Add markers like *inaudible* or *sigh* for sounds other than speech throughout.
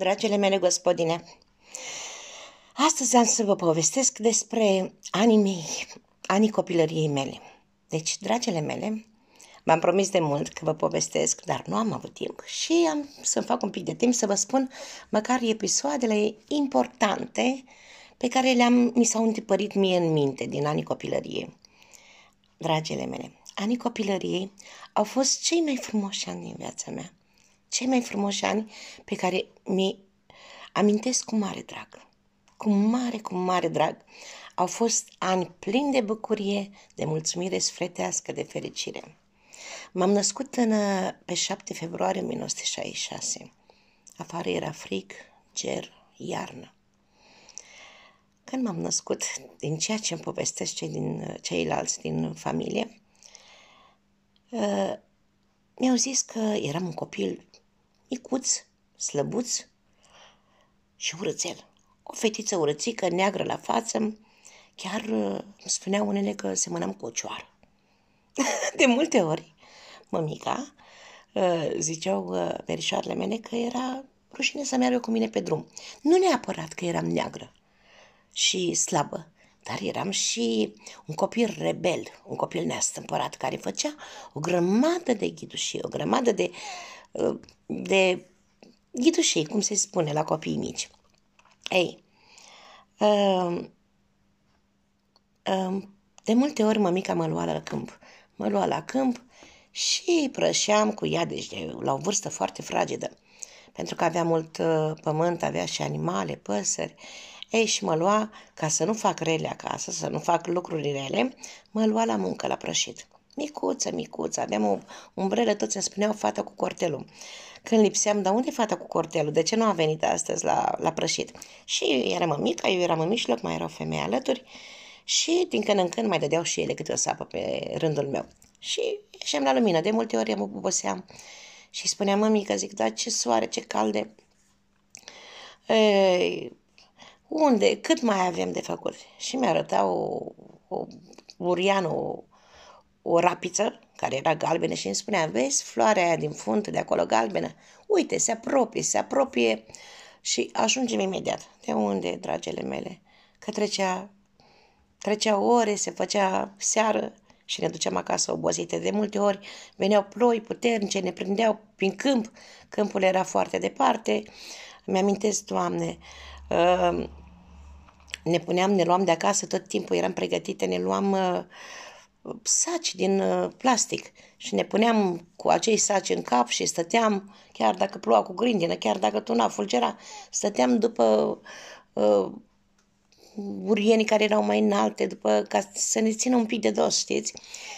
dragele mele gospodine. Astăzi am să vă povestesc despre anii mei, anii copilăriei mele. Deci, dragele mele, v-am promis de mult că vă povestesc, dar nu am avut timp și am să-mi fac un pic de timp să vă spun măcar episoadele importante pe care le-am, mi s-au întipărit mie în minte din anii copilăriei. Dragele mele, anii copilăriei au fost cei mai frumoși ani din viața mea cei mai frumoși ani pe care mi amintesc cu mare drag. Cu mare, cu mare drag. Au fost ani plini de bucurie, de mulțumire sfretească, de fericire. M-am născut în, uh, pe 7 februarie 1966. Afară era frig, ger, iarnă. Când m-am născut, din ceea ce îmi povestesc cei din, uh, ceilalți din familie, uh, mi-au zis că eram un copil micuț, slăbuț și urățel. O fetiță urățică, neagră la față, chiar uh, îmi spunea unele că semănam cu o cioară. *laughs* De multe ori, mămica, uh, ziceau uh, verișoarele mele că era rușine să meargă cu mine pe drum. Nu neapărat că eram neagră și slabă, dar eram și un copil rebel, un copil neastâmpărat care făcea o grămadă de și o grămadă de de ghidușei, cum se spune la copii mici. Ei, um, um, de multe ori mămica mă lua la câmp. Mă lua la câmp și prășeam cu ea, deci de, la o vârstă foarte fragedă. Pentru că avea mult uh, pământ, avea și animale, păsări. Ei, și mă lua, ca să nu fac rele acasă, să nu fac lucruri rele, mă lua la muncă, la prășit micuță, micuță, aveam o umbrelă, toți îmi spuneau fata cu cortelul. Când lipseam, dar unde e fata cu cortelul? De ce nu a venit astăzi la, la prășit? Și era mămica, eu eram în mijloc, mai o femei alături și din când în când mai dădeau și ele câte o sapă pe rândul meu. Și ieșeam la lumină, de multe ori mă buboseam și spuneam mămică, zic, da, ce soare, ce calde, e, unde, cât mai avem de făcut? Și mi-arăta o, o burian, o o rapiță, care era galbenă și îmi spunea, vezi floarea aia din fund, de acolo galbenă? Uite, se apropie, se apropie și ajungem imediat. De unde, dragele mele? Că trecea, trecea ore, se făcea seară și ne duceam acasă obosite. De multe ori veneau ploi puternice, ne prindeau prin câmp, câmpul era foarte departe. Mi-amintesc, Doamne, uh, ne puneam, ne luam de acasă tot timpul, eram pregătite, ne luam uh, Uh, saci din uh, plastic și ne puneam cu acei saci în cap și stăteam, chiar dacă ploua cu grindină, chiar dacă tuna fulgera, stăteam după uh, urienii care erau mai înalte, după ca să ne țină un pic de dos, știți?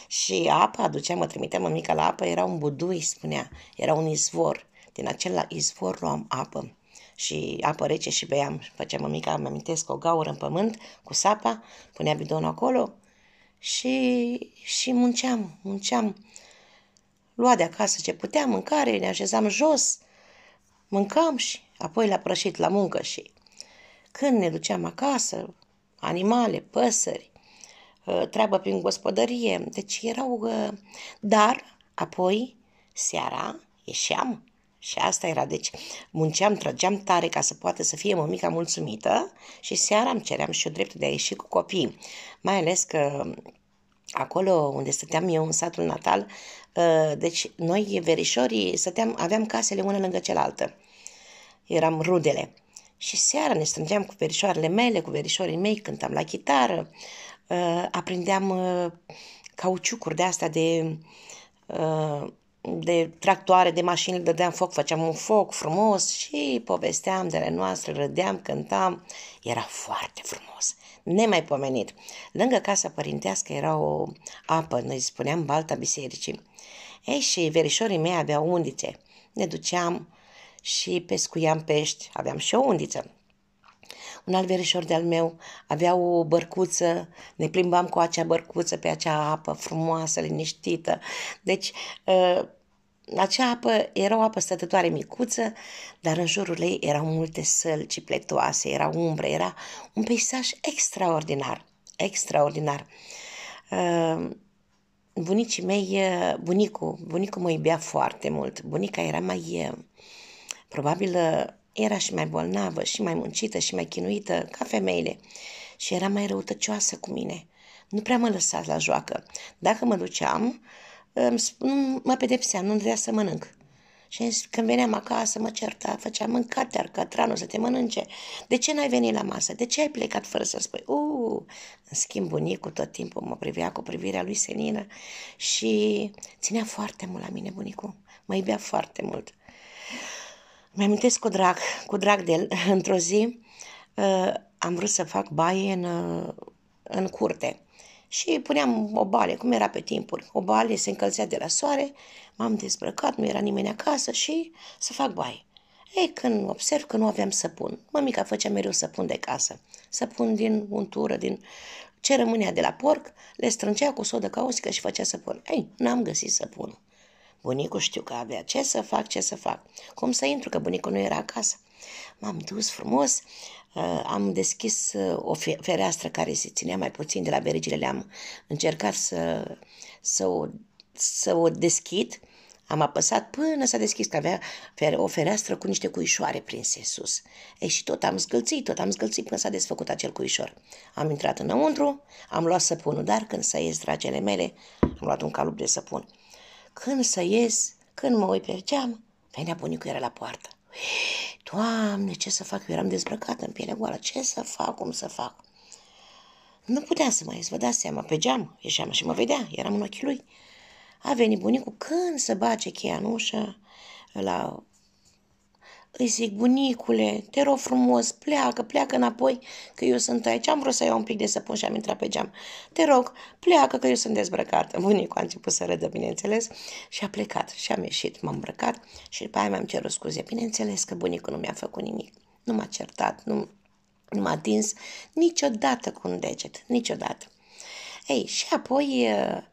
Și apa aduceam, mă trimiteam mica la apă, era un budui, spunea, era un izvor. Din acel izvor luam apă și apă rece și beam. Făceam mica, mă amintesc, o gaură în pământ cu sapa, punea bidonul acolo, și, și munceam, munceam. Lua de acasă ce puteam, mâncare, ne așezam jos, mâncam și apoi la prășit la muncă și când ne duceam acasă, animale, păsări, ă, treabă prin gospodărie, deci erau... Ă, dar apoi, seara, ieșeam și asta era, deci munceam, trăgeam tare ca să poată să fie mămica mulțumită și seara îmi ceream și eu dreptul de a ieși cu copii, Mai ales că acolo unde stăteam eu, în satul natal, ă, deci noi verișorii stăteam, aveam casele una lângă cealaltă. Eram rudele. Și seara ne strângeam cu verișoarele mele, cu verișorii mei, cântam la chitară, ă, aprindeam ă, cauciucuri de astea de de tractoare, de mașini, le dădeam foc, făceam un foc frumos și povesteam de ale noastre, râdeam, cântam. Era foarte frumos, nemaipomenit. Lângă casa părintească era o apă, noi spuneam balta bisericii. Ei, și verișorii mei aveau undițe. Ne duceam și pescuiam pești, aveam și o undiță un alt verișor de-al meu avea o bărcuță, ne plimbam cu acea bărcuță pe acea apă frumoasă, liniștită. Deci, uh, acea apă era o apă stătătoare micuță, dar în jurul ei erau multe sălci pletoase, era umbră, era un peisaj extraordinar, extraordinar. Uh, bunicii mei, uh, bunicul, bunicul mă iubea foarte mult. Bunica era mai, probabil, era și mai bolnavă, și mai muncită, și mai chinuită, ca femeile. Și era mai răutăcioasă cu mine. Nu prea mă lăsa la joacă. Dacă mă duceam, nu mă pedepsea, nu dădea să mănânc. Și când veneam acasă, mă certa, făcea mâncate ar catranul să te mănânce. De ce n-ai venit la masă? De ce ai plecat fără să spui? Uh! În schimb, bunicul tot timpul mă privea cu privirea lui senină și ținea foarte mult la mine bunicul. Mă iubea foarte mult. Mă amintesc cu drag, cu drag de el, *laughs* într-o zi uh, am vrut să fac baie în, uh, în curte și puneam o bale, cum era pe timpuri. O bale se încălzea de la soare, m-am dezbrăcat, nu era nimeni acasă și să fac baie. Ei, când observ că nu aveam săpun, mămica făcea mereu săpun de casă. Săpun din untură, din ce rămânea de la porc, le strângea cu sodă caustică și făcea săpun. Ei, n-am găsit săpunul. Bunicul știu că avea ce să fac, ce să fac. Cum să intru, că bunicul nu era acasă. M-am dus frumos, uh, am deschis uh, o fereastră care se ținea mai puțin de la verigile, le-am încercat să, să, o, să o deschid. Am apăsat până s-a deschis, că avea o fereastră cu niște cuișoare prinse sus. Ei, și tot am zgâlțit, tot am zgâlțit până s-a desfăcut acel cuișor. Am intrat înăuntru, am luat săpunul, dar când să ies, dragele mele, am luat un calup de săpun. Când să ies, când mă uit pe geam, venea bunicul, era la poartă. Doamne, ce să fac? Eu eram dezbrăcată în piele goală. Ce să fac? Cum să fac? Nu putea să mai ies, vă dați seama, pe geam ieșeam și mă vedea, eram în ochii lui. A venit bunicul când să bace cheia în ușă, la îi zic, bunicule, te rog frumos, pleacă, pleacă înapoi, că eu sunt aici. Am vrut să iau un pic de săpun și am intrat pe geam. Te rog, pleacă, că eu sunt dezbrăcată. *laughs* Bunicul a început să râdă, bineînțeles, și a plecat. Și am ieșit, m-am îmbrăcat și după aia mi-am cerut scuze. Bineînțeles că bunicul nu mi-a făcut nimic. Nu m-a certat, nu, nu m-a atins niciodată cu un deget, niciodată. Ei, și apoi... Uh,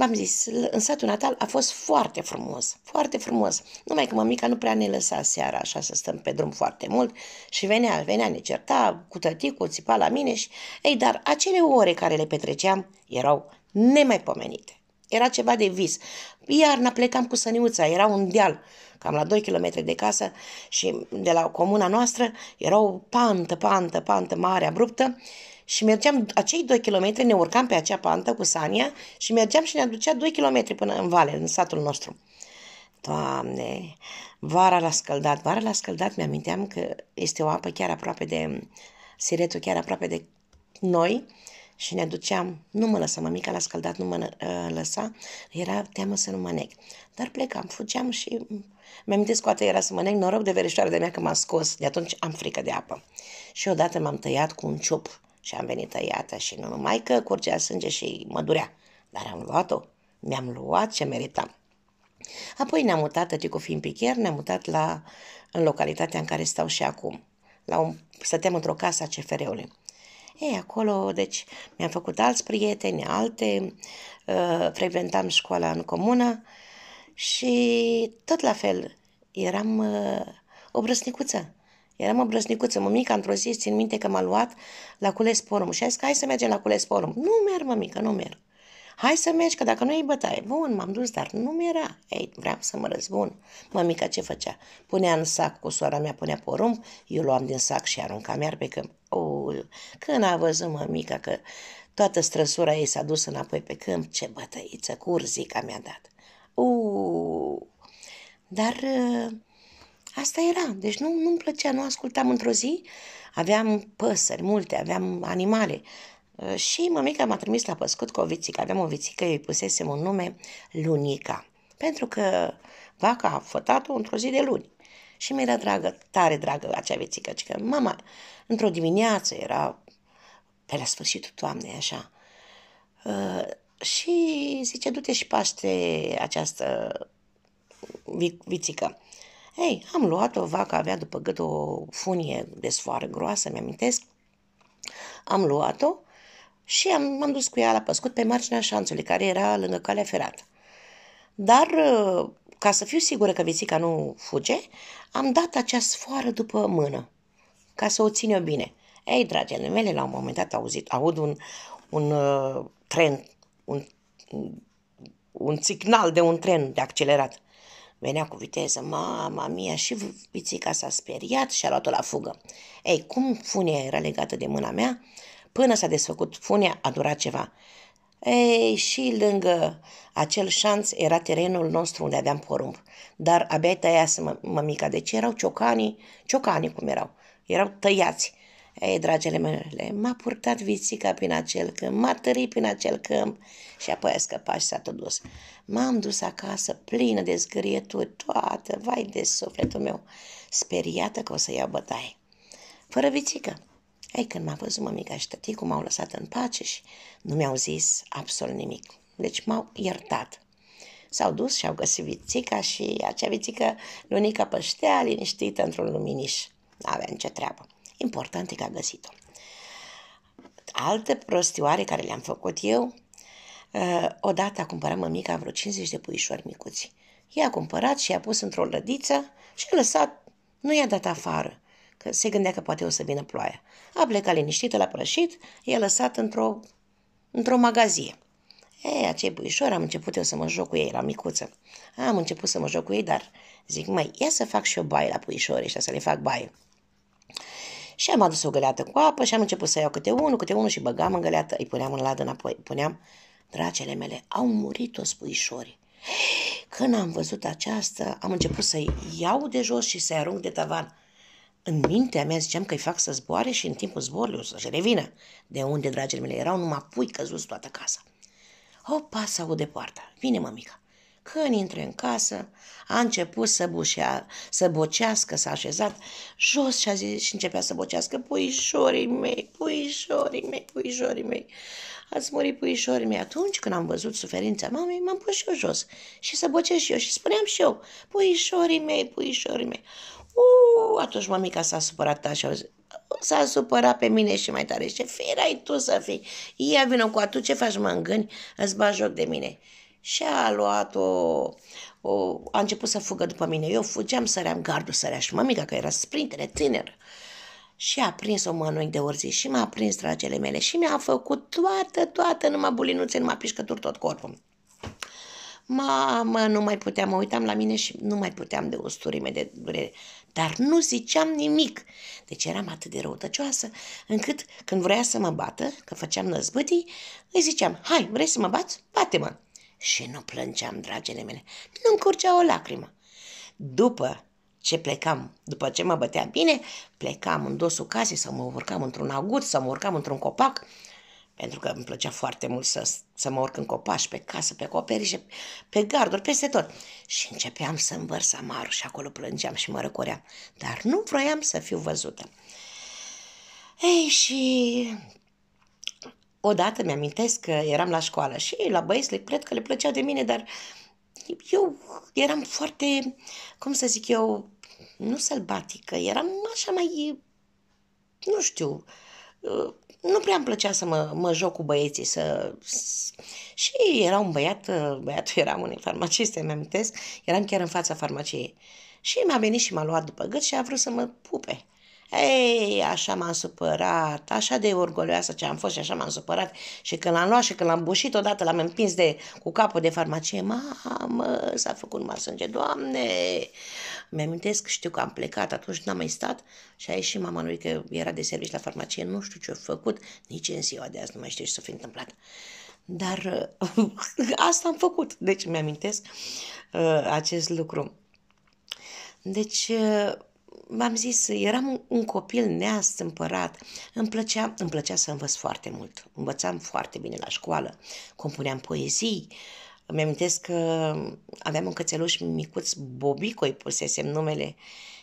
V-am zis, în satul natal a fost foarte frumos, foarte frumos. Numai că mămica nu prea ne lăsa seara așa să stăm pe drum foarte mult și venea, venea, ne certa cu tăticul, țipa la mine și... Ei, dar acele ore care le petreceam erau nemaipomenite. Era ceva de vis. Iarna plecam cu săniuța, era un deal, cam la 2 km de casă și de la comuna noastră era o pantă, pantă, pantă mare, abruptă și mergeam acei 2 km, ne urcam pe acea pantă cu Sania și mergeam și ne aducea 2 km până în vale, în satul nostru. Doamne, vara l-a scăldat, vara l-a scăldat, mi-aminteam că este o apă chiar aproape de, siretul chiar aproape de noi și ne aduceam, nu mă lăsa, mămica l-a scăldat, nu mă uh, lăsa, era teamă să nu mă nec. Dar plecam, fugeam și mi-am că o era să mă nec, noroc de verișoară de mea că m-a scos, de atunci am frică de apă. Și odată m-am tăiat cu un ciup, și am venit tăiată și nu numai că curgea sânge și mă durea, dar am luat-o, mi-am luat ce meritam. Apoi ne-am mutat, cu fiind pichier, ne-am mutat la, în localitatea în care stau și acum. La un, stăteam într-o casă a CFR-ului. Ei, acolo, deci, mi-am făcut alți prieteni, alte, uh, frecventam școala în comună și tot la fel, eram uh, o brăsnicuță. Eram brăsnicuță, mămica într-o zi țin minte că m-a luat la porum. și a zis că hai să mergem la porum. Nu merg, mămică, nu merg. Hai să mergi, că dacă nu e bătaie. Bun, m-am dus, dar nu mi-era. Ei, vreau să mă răzbun. Mămica ce făcea? Punea în sac cu sora mea, punea porumb, eu luam din sac și aruncam iar pe câmp. Oh, când a văzut mămica că toată străsura ei s-a dus înapoi pe câmp, ce bătăiță curzica mi-a dat. Uh, dar uh, Asta era. Deci nu, nu-mi plăcea, nu ascultam într-o zi. Aveam păsări multe, aveam animale. Uh, și mămica m-a trimis la păscut cu o vițică. Aveam o vițică, îi pusesem un nume, Lunica. Pentru că vaca a fătat-o într-o zi de luni. Și mi-era dragă, tare dragă acea vițică. Că adică, mama, într-o dimineață, era pe la sfârșitul toamnei, așa, uh, și zice, du-te și paște această vițică. Ei, am luat-o, vaca avea după gât o funie de sfoară groasă, mi-amintesc. Am luat-o și am, m-am dus cu ea la păscut pe marginea șanțului, care era lângă calea ferată. Dar, ca să fiu sigură că vițica nu fuge, am dat acea sfoară după mână, ca să o țin eu bine. Ei, dragele mele, la un moment dat auzit, aud un, un uh, tren, un, un signal de un tren de accelerat. Venea cu viteză, mama mia, și pițica s-a speriat și a luat-o la fugă. Ei, cum funia era legată de mâna mea, până s-a desfăcut funia, a durat ceva. Ei, și lângă acel șanț era terenul nostru unde aveam porumb. Dar abia tăiasă mămica. Deci erau ciocanii, ciocanii cum erau. Erau tăiați. Ei, dragele mele, m-a purtat vițica prin acel câmp, m-a tărit prin acel câmp și apoi a scăpat și s-a tot dus. M-am dus acasă plină de zgârieturi, toată, vai de sufletul meu, speriată că o să iau bătaie. Fără vițică. Ei, când m-a văzut mămica și tăticul, m-au lăsat în pace și nu mi-au zis absolut nimic. Deci m-au iertat. S-au dus și au găsit vițica și acea vițică lunica păștea liniștită într-un luminiș. N-avea nicio treabă. Important e că a găsit-o. Alte prostioare care le-am făcut eu, uh, odată cumpărat mămica vreo 50 de puișori micuți. I-a cumpărat și i-a pus într-o lădiță și a lăsat, nu i-a dat afară, că se gândea că poate o să vină ploaia. A plecat liniștită la prășit, i-a lăsat într-o, într magazie. Ei, acei puișori am început eu să mă joc cu ei, la micuță. Am început să mă joc cu ei, dar zic, mai ia să fac și eu baie la puișorii ăștia, să le fac baie. Și am adus o găleată cu apă și am început să iau câte unul, câte unul și băgam în găleată, îi puneam în ladă înapoi, îi puneam, Dracele mele, au murit o puișorii. Când am văzut aceasta, am început să-i iau de jos și să-i arunc de tavan. În mintea mea ziceam că îi fac să zboare și în timpul zborului o să-și revină. De unde, dragile mele, erau numai pui căzuți toată casa. Opa, pasă de poarta. Vine mămica. Când intră în casă, a început să, bușea, să bocească, s-a așezat jos și a zis și începea să bocească, puișorii mei, puișorii mei, puișorii mei, ați murit puișorii mei. Atunci când am văzut suferința mamei, m-am pus și eu jos și să bocesc și eu și spuneam și eu, puișorii mei, puișorii mei. Uu, atunci mamica s-a supărat așa, s-a supărat pe mine și mai tare. Și firai tu să fii. Ia vină cu atunci ce faci, mă îngâni, îți bagi joc de mine și a luat o, o, a început să fugă după mine. Eu fugeam, săream gardul, sărea și mămica, că era sprintele, tiner. Și a prins o mână de urzi și m-a prins dragele mele și mi-a făcut toată, toată, numai bulinuțe, numai pișcături tot corpul. Mamă, nu mai puteam, mă uitam la mine și nu mai puteam de usturime, de durere. Dar nu ziceam nimic. Deci eram atât de răutăcioasă, încât când vrea să mă bată, că făceam năzbătii, îi ziceam, hai, vrei să mă bați? Bate-mă! și nu plângeam, dragele mele. Nu-mi curgea o lacrimă. După ce plecam, după ce mă bătea bine, plecam în dosul casei sau mă urcam într-un agut sau mă urcam într-un copac, pentru că îmi plăcea foarte mult să, să mă urc în copac, pe casă, pe coperișe, pe garduri, peste tot. Și începeam să învărs amarul și acolo plângeam și mă răcoream. Dar nu vroiam să fiu văzută. Ei, și odată mi-amintesc că eram la școală și la băieți le, cred că le plăcea de mine, dar eu eram foarte, cum să zic eu, nu sălbatică, eram așa mai, nu știu, nu prea îmi plăcea să mă, mă joc cu băieții, să... Și era un băiat, băiatul era un farmacist, îmi amintesc, eram chiar în fața farmaciei. Și mi-a venit și m-a luat după gât și a vrut să mă pupe. Hei, așa m-am supărat, așa de orgolioasă ce am fost și așa m-am supărat. Și când l-am luat și când l-am bușit odată, l-am împins de, cu capul de farmacie. Mamă, s-a făcut numai sânge, doamne! Mi-amintesc, știu că am plecat, atunci n-am mai stat și a ieșit mama lui că era de servici la farmacie, nu știu ce a făcut, nici în ziua de azi nu mai știu ce s-a fi întâmplat. Dar *laughs* asta am făcut, deci mi-amintesc uh, acest lucru. Deci, uh, m-am zis, eram un copil neastâmpărat, îmi plăcea, îmi plăcea să învăț foarte mult, învățam foarte bine la școală, compuneam poezii, îmi amintesc că aveam un cățeluș micuț, Bobico îi pusesem numele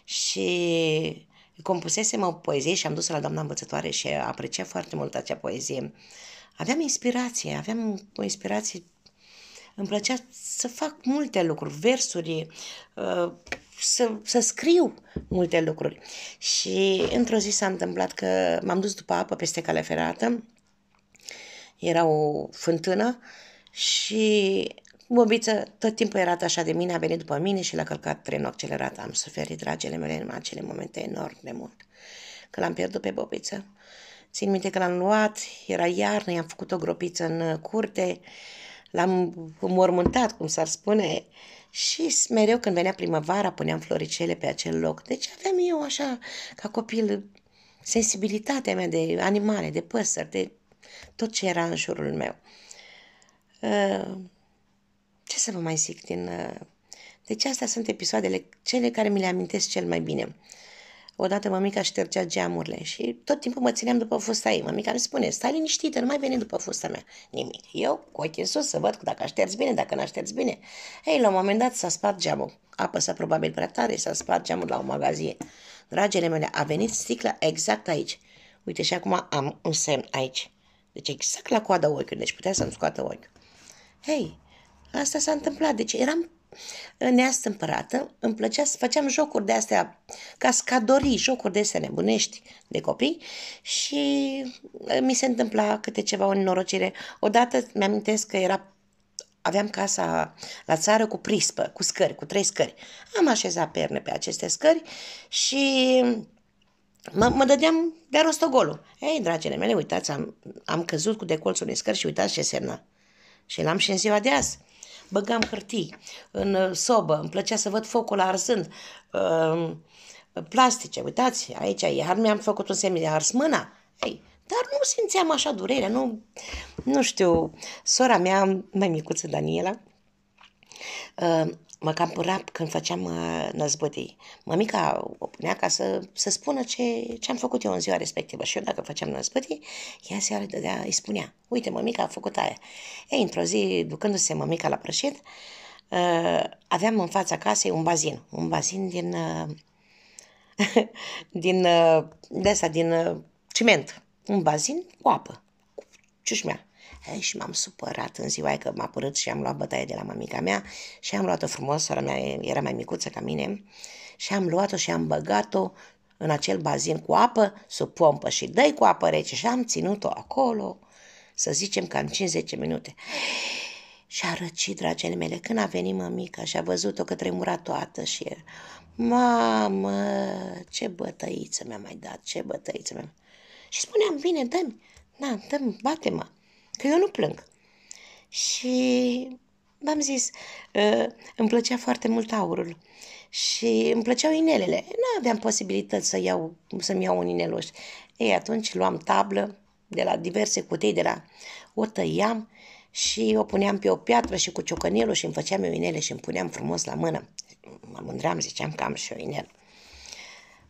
și compusesem o poezie și am dus-o la doamna învățătoare și aprecia foarte mult acea poezie. Aveam inspirație, aveam o inspirație îmi plăcea să fac multe lucruri, versuri, uh, să, să scriu multe lucruri. Și într-o zi s-a întâmplat că m-am dus după apă peste cale ferată, era o fântână și Bobiță tot timpul era așa de mine, a venit după mine și l-a călcat trenul accelerat. Am suferit, dragele mele, în acele momente enorm de mult. Că l-am pierdut pe Bobiță. Țin minte că l-am luat, era iarnă, i-am făcut o gropiță în curte l-am mormântat, cum s-ar spune, și mereu când venea primăvara puneam floricele pe acel loc. Deci aveam eu așa, ca copil, sensibilitatea mea de animale, de păsări, de tot ce era în jurul meu. Ă, ce să vă mai zic din... Ă, deci astea sunt episoadele cele care mi le amintesc cel mai bine. Odată mămica ștergea geamurile și tot timpul mă țineam după fusta ei. Mămica îmi spune, stai liniștită, nu mai veni după fusta mea. Nimic. Eu, cu ochii în sus, să văd dacă așterți bine, dacă nu așterți bine. Ei, la un moment dat s-a spart geamul. Apă s-a probabil prea tare, s-a spart geamul la o magazie. Dragele mele, a venit sticla exact aici. Uite și acum am un semn aici. Deci exact la coada ochiului, deci putea să-mi scoată ochiul. Hei, asta s-a întâmplat, deci eram împărată, îmi plăcea să făceam jocuri de astea, cascadorii, jocuri de astea nebunești de copii și mi se întâmpla câte ceva o nenorocire. Odată mi-amintesc că era aveam casa la țară cu prispă, cu scări, cu trei scări. Am așezat perne pe aceste scări și mă, mă dădeam de rostogolul. Ei, dragile mele, uitați, am, am căzut cu decolțul unei scări și uitați ce semna. Și l-am și în ziua de azi băgam hârtii în uh, sobă, îmi plăcea să văd focul arzând, uh, plastice, uitați, aici iar mi-am făcut un semn de ars mâna, Ei, dar nu simțeam așa durerea, nu, nu știu, sora mea, mai micuță Daniela, uh, mă cam pura când făceam uh, năzbătii. Mămica o punea ca să, să spună ce, ce am făcut eu în ziua respectivă. Și eu dacă făceam năzbătii, ea seara dădea, îi spunea, uite, mămica a făcut aia. Ei, într-o zi, ducându-se mămica la prășit, uh, aveam în fața casei un bazin. Un bazin din... Uh, *laughs* din... Uh, de asta, din uh, ciment. Un bazin cu apă. Ciușmea și m-am supărat în ziua aia că m-a părât și am luat bătaie de la mamica mea și am luat-o frumos, sora mea era mai micuță ca mine, și am luat-o și am băgat-o în acel bazin cu apă, sub pompă și dai cu apă rece și am ținut-o acolo, să zicem cam 5-10 minute. Și a răcit, dragele mele, când a venit mămica și a văzut-o că tremura toată și el. Mamă, ce bătăiță mi-a mai dat, ce bătăiță mi-a Și spuneam, bine, dă-mi, da, dă-mi, bate-mă că eu nu plâng. Și v-am zis, ă, îmi plăcea foarte mult aurul și îmi plăceau inelele. Nu aveam posibilități să iau, să-mi iau un inelul Ei, atunci luam tablă de la diverse cutii, de la... o tăiam și o puneam pe o piatră și cu ciocănelul și îmi făceam eu inele și îmi puneam frumos la mână. Mă mândream, ziceam că am și o inel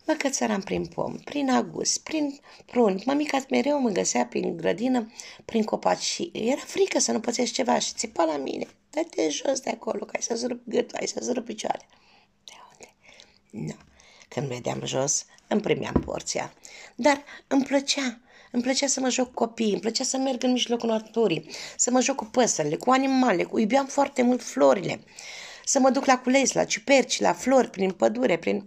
mă cățăram prin pom, prin agus, prin pruni. Mămica mereu mă găsea prin grădină, prin copaci și era frică să nu pățești ceva și țipa la mine. Dă-te jos de acolo, că ai să-ți rup gâtul, ai să-ți rup picioare. De unde? Nu. Când vedeam jos, îmi primeam porția. Dar îmi plăcea. Îmi plăcea să mă joc copii, îmi plăcea să merg în mijlocul naturii, să mă joc cu păsările, cu animale, cu... iubeam foarte mult florile, să mă duc la cules, la ciuperci, la flori, prin pădure, prin... Uh,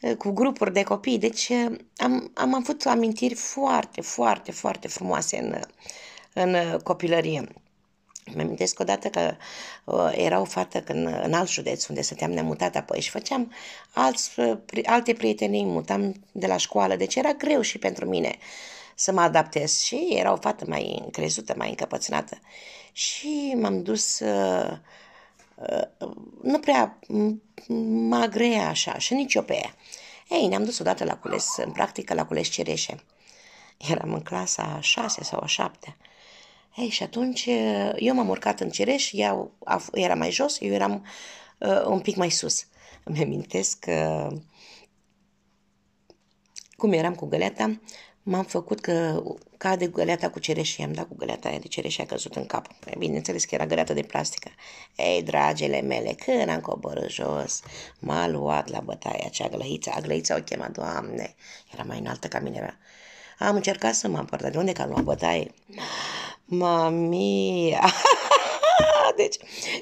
Eh, cu grupuri de copii. Deci eh, am, am avut amintiri foarte, foarte, foarte frumoase în, în copilărie. Mă amintesc odată că uh, era o fată când în alt județ unde stăteam, ne-am mutat apoi și făceam alți, alte prietenii, mutam de la școală, deci era greu și pentru mine să mă adaptez și era o fată mai încrezută, mai încăpățânată. Și m-am dus uh, nu prea mă agrea așa și nici eu pe ea. Ei, ne-am dus odată la cules, în practică la cules cireșe. Eram în clasa a șase sau a șaptea. Ei, și atunci eh, eu m-am urcat în cireș, ea era mai jos, eu eram uh, un pic mai sus. Îmi amintesc că uh, eh, cum eram cu găleata, m-am făcut că cade găleata cu cereșul. I-am dat cu găleata aia de cereș și a căzut în cap. Bineînțeles că era găleata de plastică. Ei, dragele mele, când am coborât jos, m-a luat la bătaia acea glăiță. A glăița o chema, doamne, era mai înaltă ca mine. Am încercat să mă împăr, dar de unde că am luat bătaie? Mamia! *laughs* deci,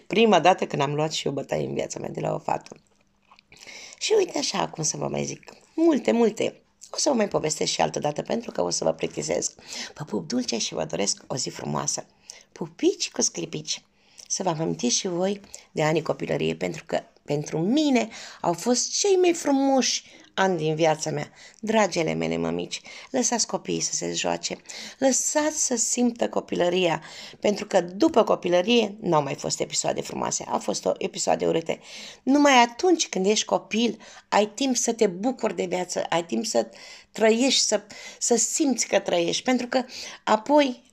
prima dată când am luat și eu bătaie în viața mea de la o fată. Și uite așa, cum să vă mai zic, multe, multe. O să vă mai povestesc și altă dată pentru că o să vă plictisesc. Vă pup dulce și vă doresc o zi frumoasă. Pupici cu sclipici! Să vă amintiți și voi de anii copilăriei pentru că pentru mine au fost cei mai frumoși ani din viața mea. Dragele mele mămici, lăsați copiii să se joace, lăsați să simtă copilăria, pentru că după copilărie n-au mai fost episoade frumoase, au fost episoade urâte. Numai atunci când ești copil, ai timp să te bucuri de viață, ai timp să trăiești, să, să simți că trăiești, pentru că apoi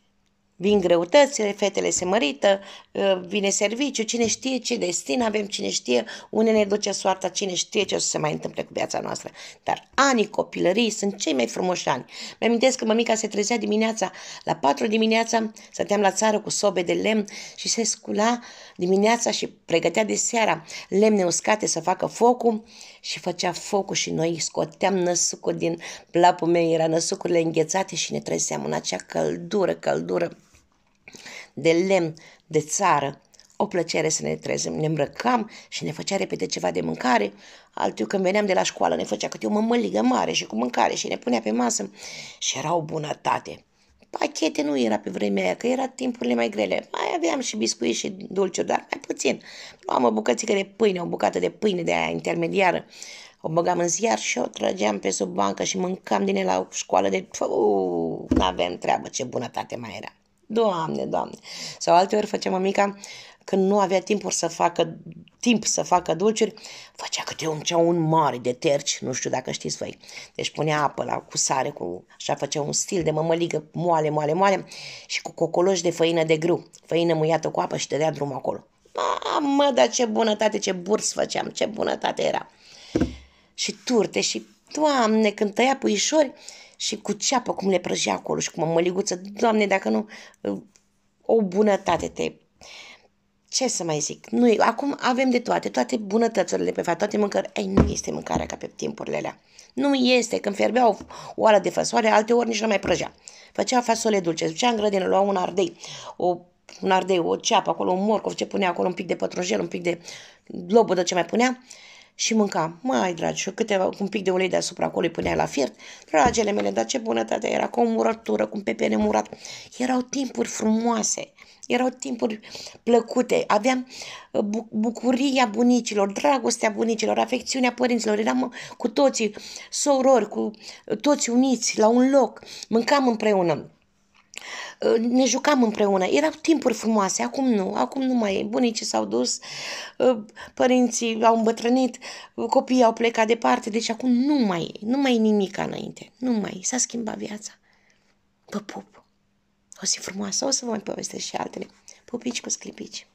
vin greutățile, fetele se mărită, Ă, vine serviciu, cine știe ce destin avem, cine știe unde ne duce soarta, cine știe ce o să se mai întâmple cu viața noastră. Dar anii copilării sunt cei mai frumoși ani. Mi-amintesc că mămica se trezea dimineața, la 4 dimineața, stăteam la țară cu sobe de lemn și se scula dimineața și pregătea de seara lemne uscate să facă focul și făcea focul și noi scoteam năsucul din plapul meu, era năsucurile înghețate și ne trezeam în acea căldură, căldură de lemn, de țară. O plăcere să ne trezim. Ne îmbrăcam și ne făcea repede ceva de mâncare. Altul când veneam de la școală ne făcea câte o mămăligă mare și cu mâncare și ne punea pe masă și era o bunătate. Pachete nu era pe vremea aia, că era timpurile mai grele. Mai aveam și biscuiți și dulciuri, dar mai puțin. Luam o bucățică de pâine, o bucată de pâine de aia intermediară o băgam în ziar și o trageam pe sub bancă și mâncam din el la școală de... Nu aveam treabă ce bunătate mai era. Doamne, Doamne! Sau ori făcea mămica, când nu avea timpul să facă, timp să facă dulciuri, făcea câte un ceaun mare de terci, nu știu dacă știți voi. Deci punea apă la, cu sare, cu, așa făcea un stil de mămăligă moale, moale, moale și cu cocoloși de făină de grâu, făină muiată cu apă și dădea drum acolo. Mamă, dar ce bunătate, ce burs făceam, ce bunătate era! Și turte și, doamne, când tăia puișori, și cu ceapă cum le prăjea acolo și cu măliguță. Doamne, dacă nu, o bunătate te... Ce să mai zic? Nu e, acum avem de toate, toate bunătățurile pe față, toate mâncări. Ei, nu este mâncarea ca pe timpurile alea. Nu este. Când fierbeau o oală de fasoare, alte ori nici nu mai prăjea. Făcea fasole dulce, ducea în grădină, lua un ardei, o un ardei, o ceapă acolo, un morcov ce punea acolo, un pic de pătrunjel, un pic de lobodă ce mai punea și mâncam. Mai dragi, și câteva, cu un pic de ulei deasupra acolo îi punea la fiert. Dragele mele, dar ce bunătate era, cu o murătură, cu un pepene murat. Erau timpuri frumoase, erau timpuri plăcute. Aveam uh, bu- bucuria bunicilor, dragostea bunicilor, afecțiunea părinților. Eram cu toții sorori, cu uh, toți uniți la un loc. Mâncam împreună. Ă, ne jucam împreună. Erau timpuri frumoase, acum nu, acum nu mai e. Bunicii s-au dus, ă, părinții au îmbătrânit, copiii au plecat departe, deci acum nu mai e, nu mai e nimic înainte. Nu mai e, s-a schimbat viața. Vă pup! O zi frumoasă, o să vă mai povestesc și altele. Pupici cu sclipici!